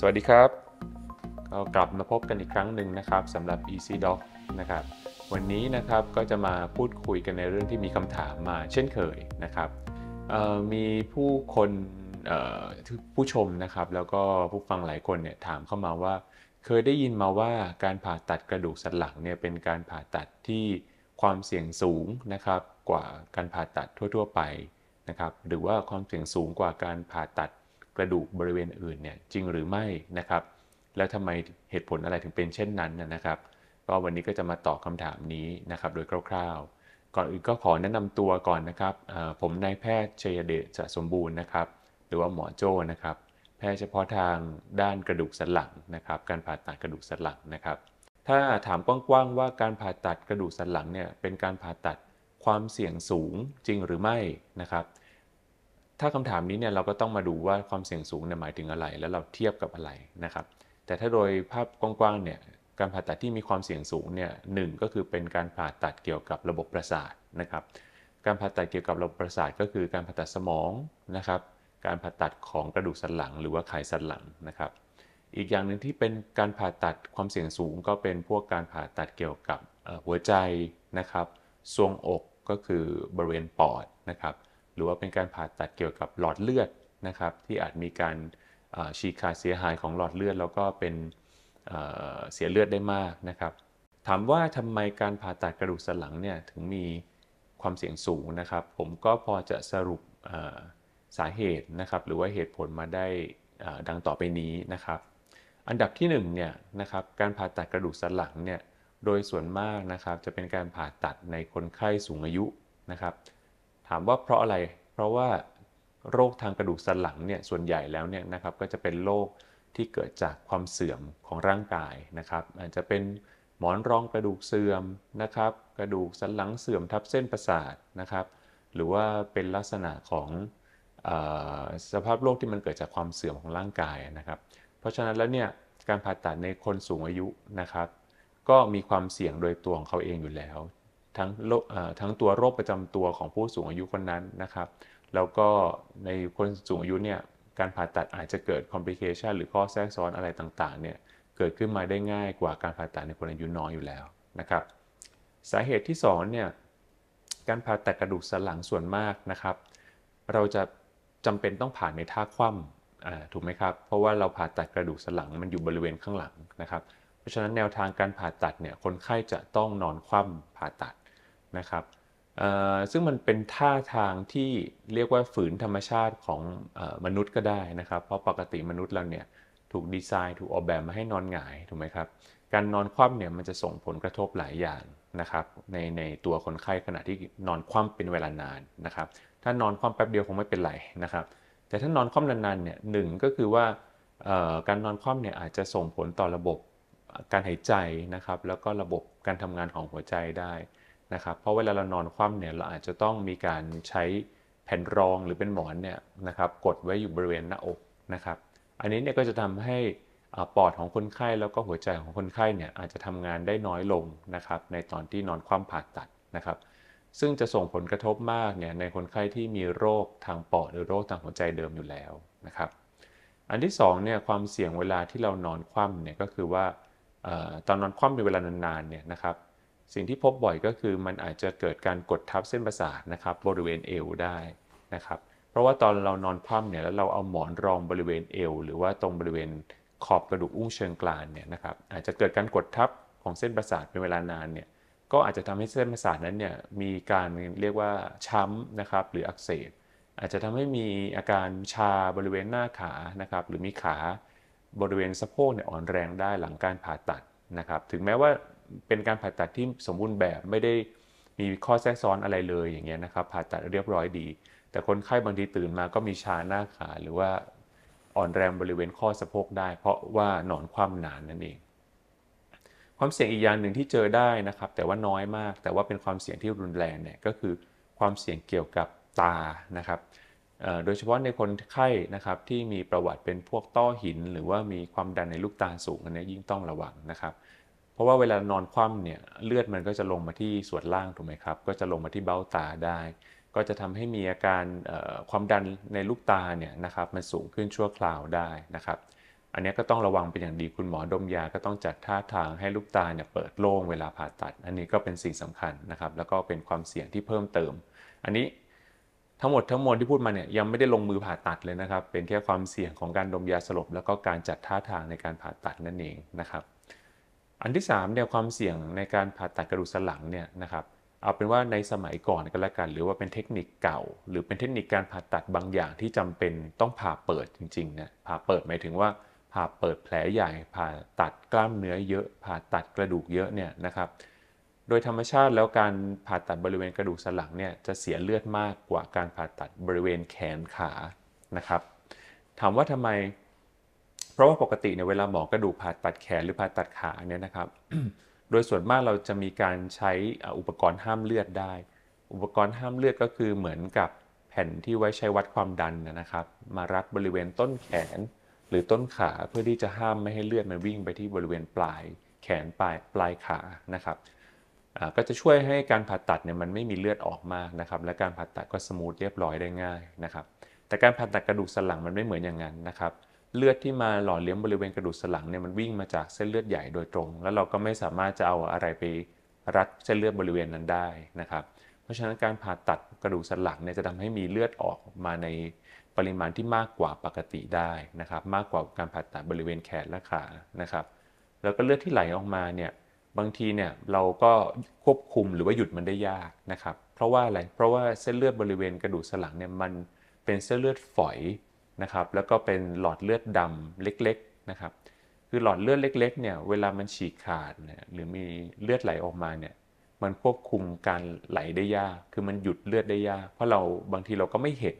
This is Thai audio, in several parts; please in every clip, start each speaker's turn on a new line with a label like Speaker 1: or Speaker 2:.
Speaker 1: สวัสดีครับก็กลับมาพบกันอีกครั้งหนึ่งนะครับสำหรับ Easy Doc นะครับวันนี้นะครับก็จะมาพูดคุยกันในเรื่องที่มีคำถามมาเช่นเคยนะครับมีผู้คนผู้ชมนะครับแล้วก็ผู้ฟังหลายคนเนี่ยถามเข้ามาว่าเคยได้ยินมาว่าการผ่าตัดกระดูกสันหลังเนี่ยเป็นการผ่าตัดที่ความเสี่ยงสูงนะครับกว่าการผ่าตัดทั่ว ๆ ไปนะครับหรือว่าความเสี่ยงสูงกว่าการผ่าตัดกระดูกบริเวณอื่นเนี่ยจริงหรือไม่นะครับ แล้วทำไมเหตุผลอะไรถึงเป็นเช่นนั้นนะครับก็วันนี้ก็จะมาตอบคำถามนี้นะครับโดยคร่าวๆก่อนอื่นก็ขอแนะนำตัวก่อนนะครับผมนายแพทย์ชยเดชะสมบูรณ์นะครับ หรือว่าหมอโจ้นะครับ แพทย์เฉพาะทางด้านกระดูกสันหลังนะครับการผ่าตัดกระดูกสันหลังนะครับ ถ้าถามกว้างๆว่าการผ่าตัดกระดูกสันหลังเนี่ยเป็นการผ่าตัดความเสี่ยงสูงจริงหรือไม่นะครับถ้าคำถามนี้เนี่ยเราก็ต้องมาดูว่าความเสี่ยงสูงเนี่ยหมายถึงอะไรแล้วเราเทียบกับอะไรนะครับ แต่ถ้าโดยภาพกว้างๆเนี่ยการผ่าตัดที่มีความเสี่ยงสูงเนี่ยหก็คือเป็นการผ่าตัดเกี่ยวกับระบบประสาทนะครับการผ่าตัดเกี่ยวกับระบบประสาทก็คือการผ่าตัดสมองนะครับ การผ่าตัดของกระดูกสันหลัง หรือว่าไขสันหลังนะครับ อีกอย่างหนึ่งที่เป็นการผ่าตัดความเสี่ยงสูงก็เป็นพวกการผ่าตัดเกี่ยวกับหัวใจนะครับทรวงอกก็คือบริเวณปอดนะครับหรือว่าเป็นการผ่าตัดเกี่ยวกับหลอดเลือดนะครับ ที่อาจมีการฉีกขาดเสียหายของหลอดเลือดแล้วก็เป็นเสียเลือดได้มากนะครับ ถามว่าทำไมการผ่าตัดกระดูกสันหลังเนี่ยถึงมีความเสี่ยงสูงนะครับ ผมก็พอจะสรุปสาเหตุนะครับ หรือว่าเหตุผลมาได้ดังต่อไปนี้นะครับ อันดับที่1เนี่ยนะครับการผ่าตัดกระดูกสันหลังเนี่ยโดยส่วนมากนะครับจะเป็นการผ่าตัดในคนไข้สูงอายุนะครับถามว่าเพราะอะไร เพราะว่าโรคทางกระดูกสันหลังเนี่ยส่วนใหญ่แล้วเนี่ยนะครับก็จะเป็นโรคที่เกิดจากความเสื่อมของร่างกายนะครับ อาจจะเป็นหมอนรองกระดูกเสื่อมนะครับกระดูกสันหลังเสื่อมทับเส้นประสาทนะครับหรือว่าเป็นลักษณะของอสภาพโรคที่มันเกิดจากความเสื่อมของร่างกายนะครับ เพราะฉะนั้นแล้วเนี่ยการผ่าตัดในคนสูงอายุนะครับ ก็มีความเสี่ยงโดยตัวของเขาเองอยู่แล้วทั้งทั้งตัวโรคประจำตัวของผู้สูงอายุคนนั้นนะครับ แล้วก็ในคนสูงอายุเนี่ย การผ่าตัดอาจจะเกิดคอมพลิเคชันหรือข้อแทรกซ้อนอะไรต่างๆเนี่ยเกิดขึ้นมาได้ง่ายกว่าการผ่าตัดในคนอายุน้อยอยู่แล้วนะครับ สาเหตุที่2เนี่ย การผ่าตัดกระดูกสันหลังส่วนมากนะครับ เราจะจำเป็นต้องผ่านในท่าคว่ำถูกไหมครับ เพราะว่าเราผ่าตัดกระดูกสันหลังมันอยู่บริเวณข้างหลังนะครับ เพราะฉะนั้นแนวทางการผ่าตัดเนี่ย คนไข้จะต้องนอนคว่ำผ่าตัดนะครับซึ่งมันเป็นท่าทางที่เรียกว่าฝืนธรรมชาติของมนุษย์ก็ได้นะครับ เพราะปกติมนุษย์เราเนี่ยถูกดีไซน์ถูกออกแบบมาให้นอนหงายถูกไหมครับ การนอนคว่ำเนี่ยมันจะส่งผลกระทบหลายอย่างนะครับในในตัวคนไข้ขณะที่นอนคว่ำเป็นเวลานานนะครับ ถ้านอนคว่ำแป๊บเดียวคงไม่เป็นไรนะครับ แต่ถ้านอนคว่ำนานๆเนี่ยหนึ่งก็คือว่าการนอนคว่ำเนี่ยอาจจะส่งผลต่อระบบการหายใจนะครับแล้วก็ระบบการทำงานของหัวใจได้นะครับเพราะเวลาเรานอนคว่ำเนี่ยเราอาจจะต้องมีการใช้แผ่นรองหรือเป็นหมอนเนี่ยนะครับ กดไว้อยู่บริเวณหน้าอกนะครับ อันนี้เนี่ยก็จะทำให้ปอดของคนไข้แล้วก็หัวใจของคนไข้เนี่ยอาจจะทำงานได้น้อยลงนะครับ ในตอนที่นอนคว่ำผ่าตัดนะครับ ซึ่งจะส่งผลกระทบมากเนี่ยในคนไข้ที่มีโรคทางปอดหรือโรคทางหัวใจเดิมอยู่แล้วนะครับอันที่2เนี่ยความเสี่ยงเวลาที่เรานอนคว่ำเนี่ยก็คือว่าตอนนอนคว่ำเป็นเวลานานๆเนี่ยนะครับสิ่งที่พบบ่อยก็คือมันอาจจะเกิดการกดทับเส้นประสาทนะครับบริเวณเอวได้นะครับเพราะว่าตอนเรานอนคว่ำเนี่ยแล้วเราเอาหมอนรองบริเวณเอว หรือว่าตรงบริเวณขอบกระดูกอุ้งเชิงกรานเนี่ยนะครับอาจจะเกิดการกดทับของเส้นประสาทเป็นเวลานานเนี่ยก็อาจจะทำให้เส้นประสาทนั้นเนี่ยมีการเรียกว่าช้ำนะครับหรืออักเสบอาจจะทำให้มีอาการชาบริเวณหน้าขานะครับหรือมีขาบริเวณสะโพกเนี่ยอ่อนแรงได้หลังการผ่าตัดนะครับถึงแม้ว่าเป็นการผ่าตัดที่สมบูรณ์แบบไม่ได้มีข้อแทรกซ้อนอะไรเลยอย่างเงี้ยนะครับ ผ่าตัดเรียบร้อยดี แต่คนไข้บางทีตื่นมาก็มีชาหน้าขา หรือว่าอ่อนแรงบริเวณข้อสะโพกได้ เพราะว่าหนอนความหนานนั่นเอง ความเสี่ยงอีกอย่างหนึ่งที่เจอได้นะครับ แต่ว่าน้อยมาก แต่ว่าเป็นความเสี่ยงที่รุนแรงเนี่ยก็คือความเสี่ยงเกี่ยวกับตานะครับโดยเฉพาะในคนไข้นะครับที่มีประวัติเป็นพวกต้อหิน หรือว่ามีความดันในลูกตาสูงอันนี้ยิ่งต้องระวังนะครับเพราะว่าเวลานอนคว่ำเนี่ยเลือดมันก็จะลงมาที่ส่วนล่างถูกไหมครับ ก็จะลงมาที่เบ้าตาได้ ก็จะทำให้มีอาการความดันในลูกตาเนี่ยนะครับมันสูงขึ้นชั่วคราวได้นะครับอันนี้ก็ต้องระวังเป็นอย่างดีคุณหมอดมยาก็ต้องจัดท่าทางให้ลูกตาเนี่ยเปิดโล่งเวลาผ่าตัด อันนี้ก็เป็นสิ่งสำคัญนะครับ แล้วก็เป็นความเสี่ยงที่เพิ่มเติม อันนี้ทั้งหมดทั้งมวลที่พูดมาเนี่ยยังไม่ได้ลงมือผ่าตัดเลยนะครับเป็นแค่ความเสี่ยงของการดมยาสลบแล้วก็การจัดท่าทางในการผ่าตัดนั่นเองนะครับอันที่3เนี่ยความเสี่ยงในการผ่าตัดกระดูกสันหลังเนี่ยนะครับเอาเป็นว่าในสมัยก่อนก็แล้วกัน หรือว่าเป็นเทคนิคเก่า หรือเป็นเทคนิคการผ่าตัดบางอย่างที่จำเป็นต้องผ่าเปิดจริงๆนะผ่าเปิดหมายถึงว่าผ่าเปิดแผลใหญ่ ผ่าตัดกล้ามเนื้อเยอะ ผ่าตัดกระดูกเยอะเนี่ยนะครับโดยธรรมชาติแล้วการผ่าตัดบริเวณกระดูกสันหลังเนี่ยจะเสียเลือดมากกว่าการผ่าตัดบริเวณแขนขานะครับ ถามว่าทำไมเพราะว่าปกติ เนี่ยเวลาหมอกระดูกผ่าตัดแขนหรือผ่าตัดขาเนี่ยนะครับ โดยส่วนมากเราจะมีการใช้อุปกรณ์ห้ามเลือดได้ อุปกรณ์ห้ามเลือดก็คือเหมือนกับแผ่นที่ไว้ใช้วัดความดันนะครับ มารัดบริเวณต้นแขน หรือต้นขาเพื่อที่จะห้ามไม่ให้เลือดมันวิ่งไปที่บริเวณปลายแขนปลายปลายขานะครับ ก็จะช่วยให้การผ่าตัดเนี่ยมันไม่มีเลือดออกมากนะครับ และการผ่าตัดก็สมูทเรียบร้อยได้ง่ายนะครับ แต่การผ่าตัดกระดูกสันหลังมันไม่เหมือนอย่างนั้นนะครับเลือดที่มาหล่อเลี้ยงบริเวณกระดูกสันหลังเนี่ยมันวิ่งมาจากเส้นเลือดใหญ่โดยตรง แล้วเราก็ไม่สามารถจะเอาอะไรไปรัดเส้นเลือดบริเวณนั้นได้นะครับเพราะฉะนั้นการผ่าตัดกระดูกสันหลังเนี่ยจะทำให้มีเลือดออกมาในปริมาณที่มากกว่าปกติได้นะครับมากกว่าการผ่าตัดบริเวณแขนและขานะครับแล้วก็เลือดที่ไหลออกมาเนี่ยบางทีเนี่ยเราก็ควบคุมหรือว่าหยุดมันได้ยากนะครับเพราะว่าอะไรเพราะว่าเส้นเลือดบริเวณกระดูกสันหลังเนี่ยมันเป็นเส้นเลือดฝอยนะครับแล้วก็เป็นหลอดเลือดดำเล็กๆนะครับคือหลอดเลือดเล็กๆเนี่ยเวลามันฉีกขาดหรือมีเลือดไหลออกมาเนี่ยมันควบคุมการไหลได้ยาก คือมันหยุดเลือดได้ยากเพราะเราบางทีเราก็ไม่เห็น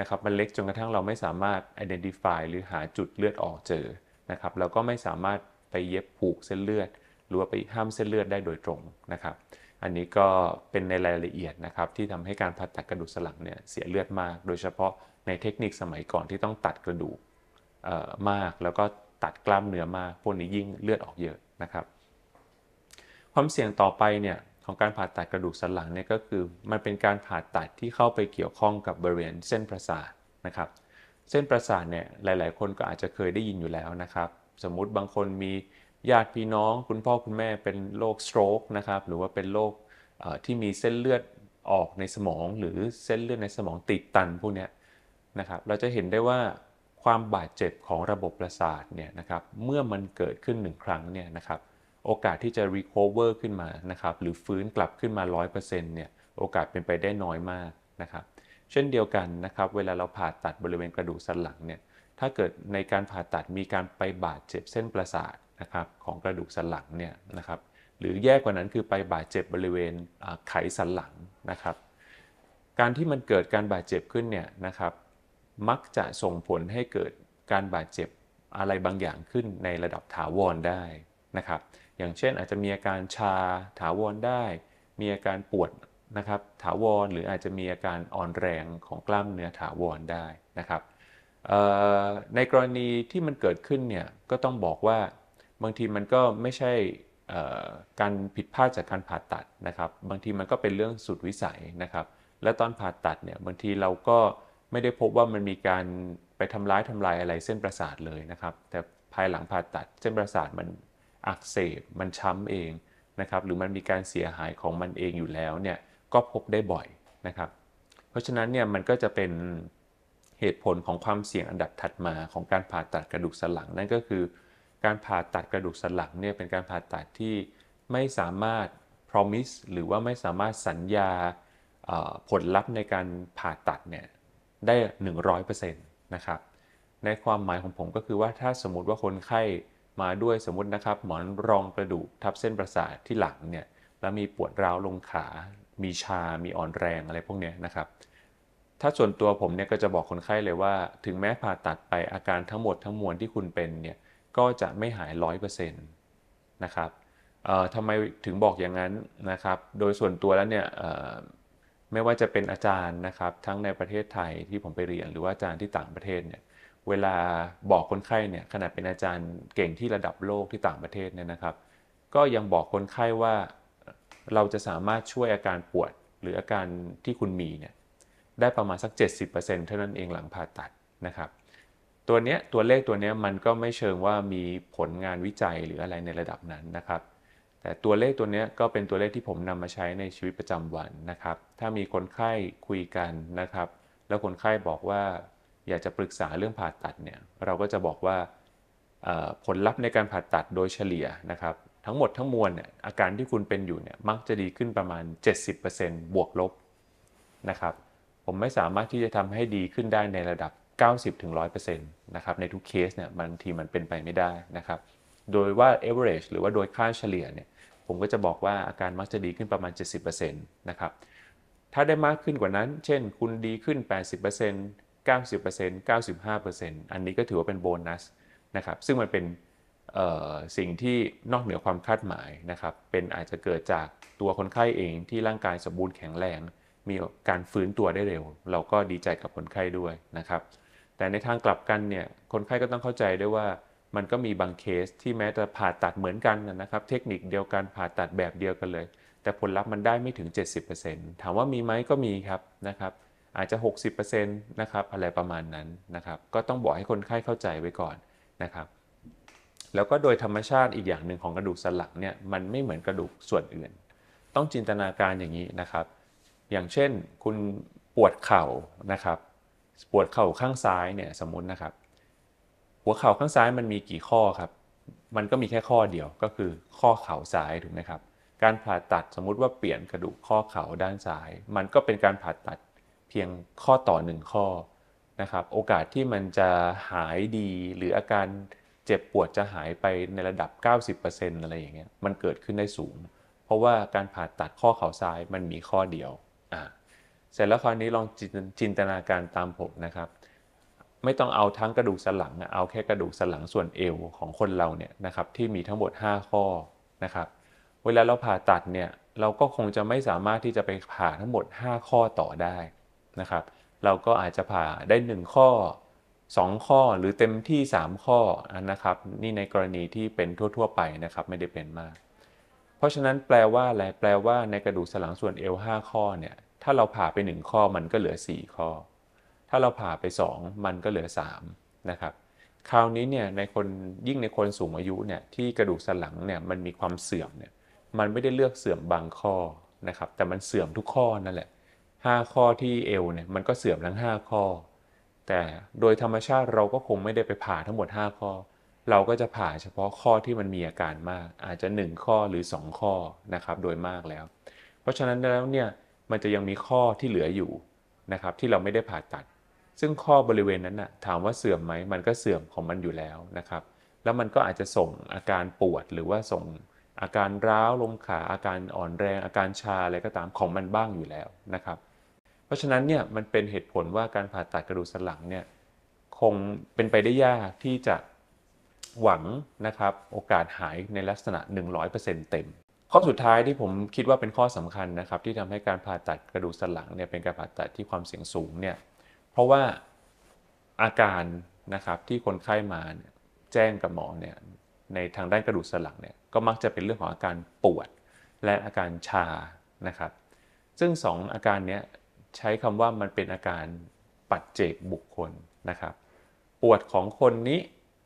Speaker 1: นะครับมันเล็กจนกระทั่งเราไม่สามารถ identify หรือหาจุดเลือดออกเจอนะครับเราก็ไม่สามารถไปเย็บผูกเส้นเลือด หรือไปห้ามเส้นเลือดได้โดยตรงนะครับอันนี้ก็เป็นในรายละเอียดนะครับที่ทำให้การผ่าตัดกระดูกสันหลังเนี่ยเสียเลือดมาก โดยเฉพาะในเทคนิคสมัยก่อนที่ต้องตัดกระดูกมาก แล้วก็ตัดกล้ามเนื้อมากพวกนี้ยิ่งเลือดออกเยอะนะครับ ความเสี่ยงต่อไปเนี่ยของการผ่าตัดกระดูกสันหลังเนี่ยก็คือ มันเป็นการผ่าตัดที่เข้าไปเกี่ยวข้องกับบริเวณเส้นประสาทนะครับเส้นประสาทเนี่ยหลายๆ คนก็อาจจะเคยได้ยินอยู่แล้วนะครับ สมมุติบางคนมีญาติพี่น้อง คุณพ่อคุณแม่ เป็นโรคสโตรกนะครับหรือว่าเป็นโรคที่มีเส้นเลือดออกในสมองหรือเส้นเลือดในสมองติดตันพวกนี้นะครับเราจะเห็นได้ว่าความบาดเจ็บของระบบประสาทเนี่ยนะครับ เมื่อมันเกิดขึ้นหนึ่งครั้งเนี่ยนะครับ โอกาสที่จะ recover ขึ้นมานะครับ หรือฟื้นกลับขึ้นมา 100%เนี่ย โอกาสเป็นไปได้น้อยมากนะครับ เช่นเดียวกันนะครับ เวลาเราผ่าตัดบริเวณกระดูกสันหลังเนี่ยถ้าเกิดในการผ่าตัดมีการไปบาดเจ็บเส้นประสาทนะครับของกระดูกสันหลังเนี่ยนะครับ หรือแย่กว่านั้นคือไปบาดเจ็บบริเวณไขสันหลังนะครับ การที่มันเกิดการบาดเจ็บขึ้นเนี่ยนะครับมักจะส่งผลให้เกิดการบาดเจ็บอะไรบางอย่างขึ้นในระดับถาวรได้นะครับ อย่างเช่นอาจจะมีอาการชาถาวรได้ มีอาการปวดนะครับถาวรหรืออาจจะมีอาการอ่อนแรงของกล้ามเนื้อถาวรได้นะครับในกรณีที่มันเกิดขึ้นเนี่ย ก็ต้องบอกว่าบางทีมันก็ไม่ใช่การผิดพลาดจากการผ่าตัดนะครับ บางทีมันก็เป็นเรื่องสุดวิสัยนะครับ และตอนผ่าตัดเนี่ยบางทีเราก็ไม่ได้พบว่ามันมีการไปทำร้ายทำลายอะไรเส้นประสาทเลยนะครับ แต่ภายหลังผ่าตัดเส้นประสาทมันอักเสบมันช้ำเองนะครับ หรือมันมีการเสียหายของมันเองอยู่แล้วเนี่ยก็พบได้บ่อยนะครับ เพราะฉะนั้นเนี่ยมันก็จะเป็นเหตุผลของความเสี่ยงอันดับถัดมาของการผ่าตัดกระดูกสันหลังนั่นก็คือ การผ่าตัดกระดูกสันหลังเนี่ยเป็นการผ่าตัดที่ไม่สามารถ promise หรือว่าไม่สามารถสัญญาผลลัพธ์ในการผ่าตัดเนี่ยได้100%นะครับในความหมายของผมก็คือว่าถ้าสมมติว่าคนไข้มาด้วยสมมตินะครับหมอนรองกระดูกทับเส้นประสาทที่หลัง เนี่ยแล้วมีปวดร้าวลงขา มีชา มีอ่อนแรงอะไรพวกนี้นะครับ ถ้าส่วนตัวผมเนี่ยก็จะบอกคนไข้เลยว่า ถึงแม้ผ่าตัดไปอาการทั้งหมดทั้งมวลที่คุณเป็นเนี่ยก็จะไม่หาย100%นะครับทำไมถึงบอกอย่างนั้นนะครับโดยส่วนตัวแล้วเนี่ยไม่ว่าจะเป็นอาจารย์นะครับทั้งในประเทศไทยที่ผมไปเรียนหรือว่าอาจารย์ที่ต่างประเทศเนี่ยเวลาบอกคนไข้เนี่ยขนาดเป็นอาจารย์เก่งที่ระดับโลกที่ต่างประเทศเนี่ยนะครับ ก็ยังบอกคนไข้ว่าเราจะสามารถช่วยอาการปวดหรืออาการที่คุณมีเนี่ยได้ประมาณสัก 70%เท่านั้นเองหลังผ่าตัดนะครับ ตัวเนี้ยตัวเลขตัวเนี้ยมันก็ไม่เชิงว่ามีผลงานวิจัยหรืออะไรในระดับนั้นนะครับแต่ตัวเลขตัวนี้ก็เป็นตัวเลขที่ผมนำมาใช้ในชีวิตประจำวันนะครับ ถ้ามีคนไข้คุยกันนะครับ แล้วคนไข้บอกว่า อยากจะปรึกษาเรื่องผ่าตัดเนี่ย เราก็จะบอกว่าผลลัพธ์ในการผ่าตัดโดยเฉลี่ยนะครับ ทั้งหมดทั้งมวลเนี่ยอาการที่คุณเป็นอยู่เนี่ยมักจะดีขึ้นประมาณ 70%บวกลบนะครับ ผมไม่สามารถที่จะทำให้ดีขึ้นได้ในระดับ90-100%นะครับในทุกเคสเนี่ยบางทีมันเป็นไปไม่ได้นะครับโดยว่า average หรือว่าโดยค่าเฉลี่ยเนี่ยผมก็จะบอกว่าอาการมักจะดีขึ้นประมาณ 70%นะครับถ้าได้มากขึ้นกว่านั้น เช่นคุณดีขึ้น 80% 90% 95%อันนี้ก็ถือว่าเป็นโบนัสนะครับซึ่งมันเป็นสิ่งที่นอกเหนือความคาดหมายนะครับเป็นอาจจะเกิดจากตัวคนไข้เองที่ร่างกายสมบูรณ์แข็งแรง มีการฟื้นตัวได้เร็ว เราก็ดีใจกับคนไข้ด้วยนะครับแต่ในทางกลับกันเนี่ยคนไข้ก็ต้องเข้าใจด้วยว่ามันก็มีบางเคสที่แม้จะผ่าตัดเหมือนกันนะครับ เทคนิคเดียวกันผ่าตัดแบบเดียวกันเลย แต่ผลลัพธ์มันได้ไม่ถึง 70%ถามว่ามีไหมก็มีครับนะครับ อาจจะ 60%นะครับอะไรประมาณนั้นนะครับก็ต้องบอกให้คนไข้เข้าใจไว้ก่อนนะครับ แล้วก็โดยธรรมชาติอีกอย่างหนึ่งของกระดูกสันหลังเนี่ยมันไม่เหมือนกระดูกส่วนอื่น ต้องจินตนาการอย่างนี้นะครับ อย่างเช่นคุณปวดเข่านะครับ ปวดเข่าข้างซ้ายเนี่ยสมมตินะครับหัวเข่าข้างซ้ายมันมีกี่ข้อครับ มันก็มีแค่ข้อเดียวก็คือข้อเข่าซ้ายถูกไหมครับ การผ่าตัดสมมุติว่าเปลี่ยนกระดูกข้อเข่าด้านซ้าย มันก็เป็นการผ่าตัดเพียงข้อต่อหนึ่งข้อนะครับ โอกาสที่มันจะหายดี หรืออาการเจ็บปวดจะหายไปในระดับ 90%อะไรอย่างเงี้ย มันเกิดขึ้นได้สูง เพราะว่าการผ่าตัดข้อเข่าซ้ายมันมีข้อเดียว อ่าเสร็จแล้วคราวนี้ลองจินตนาการตามผมนะครับไม่ต้องเอาทั้งกระดูกสันหลังเอาแค่กระดูกสันหลังส่วนเอวของคนเราเนี่ยนะครับที่มีทั้งหมด 5 ข้อนะครับเวลาเราผ่าตัดเนี่ยเราก็คงจะไม่สามารถที่จะไปผ่าทั้งหมด 5 ข้อต่อได้นะครับเราก็อาจจะผ่าได้1ข้อ2 ข้อหรือเต็มที่ 3 ข้อนะครับนี่ในกรณีที่เป็นทั่วๆไปนะครับไม่ได้เป็นมากเพราะฉะนั้นแปลว่าอะไรแปลว่าในกระดูกสันหลังส่วนเอว5ข้อเนี่ยถ้าเราผ่าไป 1 ข้อมันก็เหลือ 4 ข้อถ้าเราผ่าไป 2 มันก็เหลือ3นะครับคราวนี้เนี่ยในคนยิ่งในคนสูงอายุเนี่ยที่กระดูกสันหลังเนี่ยมันมีความเสื่อมเนี่ยมันไม่ได้เลือกเสื่อมบางข้อนะครับแต่มันเสื่อมทุกข้อนั่นแหละ 5 ข้อที่เอวเนี่ยมันก็เสื่อมทั้ง 5 ข้อ แต่โดยธรรมชาติเราก็คงไม่ได้ไปผ่าทั้งหมด 5 ข้อ เราก็จะผ่าเฉพาะข้อที่มันมีอาการมาก อาจจะ 1 ข้อหรือ 2 ข้อนะครับโดยมากแล้ว เพราะฉะนั้นแล้วเนี่ยมันจะยังมีข้อที่เหลืออยู่นะครับที่เราไม่ได้ผ่าตัดซึ่งข้อบริเวณนั้นนะ่ะถามว่าเสื่อมไหมมันก็เสื่อมของมันอยู่แล้วนะครับ แล้วมันก็อาจจะส่งอาการปวดหรือว่าส่งอาการร้าวลงขาอาการอ่อนแรง อาการชาอะไรก็ตามของมันบ้างอยู่แล้วนะครับเพราะฉะนั้นเนี่ยมันเป็นเหตุผลว่าการผ่าตัดกระดูกสันหลังเนี่ยคงเป็นไปได้ยากที่จะหวังนะครับโอกาสหายในลักษณะ 100%เต็ม ข้อสุดท้ายที่ผมคิดว่าเป็นข้อสำคัญนะครับที่ทำให้การผ่าตัดกระดูกสันหลังเนี่ยเป็นการผ่าตัดที่ความเสี่ยงสูงเนี่ยเพราะว่าอาการนะครับที่คนไข้มาเนี่ยแจ้งกับหมอเนี่ยในทางด้านกระดูกสันหลังเนี่ยก็มักจะเป็นเรื่องของอาการปวดและอาการชานะครับ ซึ่ง2ออาการนี้ใช้คำว่ามันเป็นอาการปัจเจกบุคคลนะครับ ปวดของคนนี้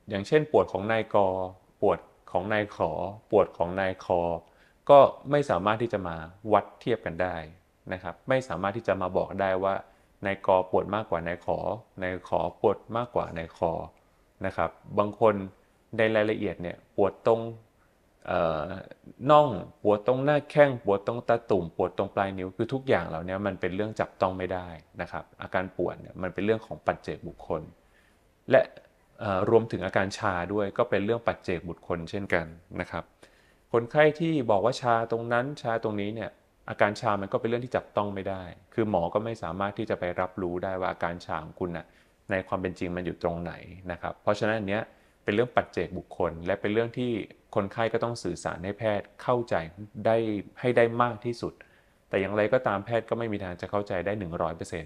Speaker 1: อย่างเช่น ปวดของนายกปวดของนายขอปวดของนายคอก็ไม่สามารถที่จะมาวัดเทียบกันได้นะครับไม่สามารถที่จะมาบอกได้ว่าในกอปวดมากกว่าในขอในขอปวดมากกว่าในคอนะครับ บางคนในรายละเอียดเนี่ยปวดตรงน่อง ปวดตรงหน้าแข้ง ปวดตรงตาตุ่มปวดตรงปลายนิ้วคือทุกอย่างเหล่านี้มันเป็นเรื่องจับต้องไม่ได้นะครับ อาการปวดเนี่ยมันเป็นเรื่องของปัจเจกบุคคล และรวมถึงอาการชาด้วยก็เป็นเรื่องปัจเจกบุคคลเช่นกันนะครับคนไข้ที่บอกว่าชาตรงนั้นชาตรงนี้เนี่ยอาการชา มันก็เป็นเรื่องที่จับต้องไม่ได้ คือหมอก็ไม่สามารถที่จะไปรับรู้ได้ว่า อาการชาของคุณนะ่ะ ในความเป็นจริงมันอยู่ตรงไหนนะครับ เพราะฉะนั้นเนี้ยเป็นเรื่องปัจเจกบุคคล และเป็นเรื่องที่คนไข้ก็ต้องสื่อสารให้แพทย์เข้าใจได้ให้ได้มากที่สุด แต่อย่างไรก็ตามแพทย์ก็ไม่มีทางจะเข้าใจได้ 100%น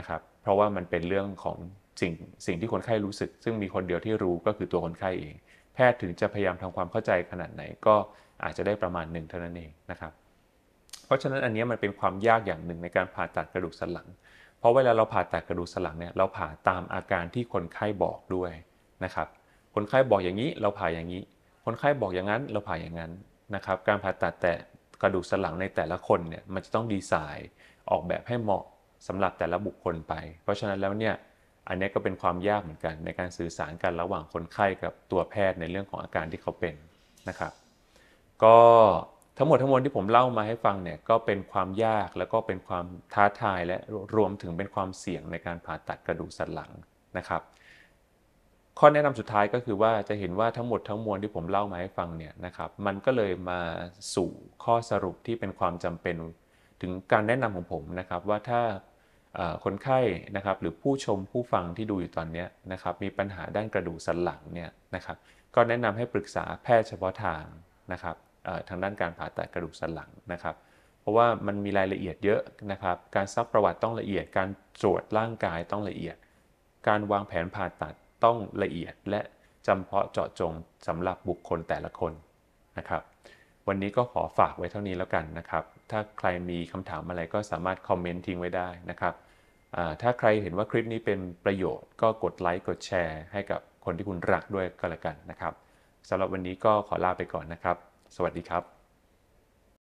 Speaker 1: ะครับ เพราะว่ามันเป็นเรื่องของสิ่งสิ่งที่คนไข้รู้สึก ซึ่งมีคนเดียวที่รู้ก็คือตัวคนไข้เอง แพทย์ถึงจะพยายามทำความเข้าใจขนาดไหน ก็อาจจะได้ประมาณหนึ่งเท่านั้นเองนะครับเพราะฉะนั้นอันนี้มันเป็นความยากอย่างหนึ่งในการผ่าตัดกระดูกสันหลัง เพราะเวลาเราผ่าตัดกระดูกสันหลังเนี่ยเราผ่าตามอาการที่คนไข้บอกด้วยนะครับ คนไข้บอกอย่างนี้เราผ่าอย่างนี้ คนไข้บอกอย่างนั้นเราผ่าอย่างนั้นนะครับ การผ่าตัดแต่กระดูกสันหลังในแต่ละคนเนี่ยมันจะต้องดีไซน์ออกแบบให้เหมาะสำหรับแต่ละบุคคลไปเพราะฉะนั้นแล้วเนี่ยอันนี้ก็เป็นความยากเหมือนกัน ในการสื่อสารกันระหว่างคนไข้กับตัวแพทย์ในเรื่องของอาการที่เขาเป็นนะครับ ก็ทั้งหมดทั้งมวลที่ผมเล่ามาให้ฟังเนี่ยก็เป็นความยากแล้วก็เป็นความท้าทาย และรวมถึงเป็นความเสี่ยงในการผ่าตัดกระดูกสันหลังนะครับ ข้อแนะนำสุดท้ายก็คือว่าจะเห็นว่าทั้งหมดทั้งมวลที่ผมเล่ามาให้ฟังเนี่ยนะครับ มันก็เลยมาสู่ข้อสรุปที่เป็นความจำเป็นถึงการแนะนำของผมนะครับ ว่าถ้าคนไข้นะครับหรือผู้ชมผู้ฟังที่ดูอยู่ตอนนี้นะครับ มีปัญหาด้านกระดูกสันหลังเนี่ยนะครับ ก็แนะนำให้ปรึกษาแพทย์เฉพาะทางนะครับทางด้านการผ่าตัดกระดูกสันหลังนะครับ เพราะว่ามันมีรายละเอียดเยอะนะครับ การซักประวัติต้องละเอียด การตรวจร่างกายต้องละเอียด การวางแผนผ่าตัดต้องละเอียด และจำเพาะเจาะจงสำหรับบุคคลแต่ละคนนะครับ วันนี้ก็ขอฝากไว้เท่านี้แล้วกันนะครับ ถ้าใครมีคำถามอะไรก็สามารถคอมเมนต์ทิ้งไว้ได้นะครับ ถ้าใครเห็นว่าคลิปนี้เป็นประโยชน์ ก็กดไลค์กดแชร์ให้กับคนที่คุณรักด้วยก็แล้วกันนะครับสำหรับวันนี้ก็ขอลาไปก่อนนะครับสวัสดีครับ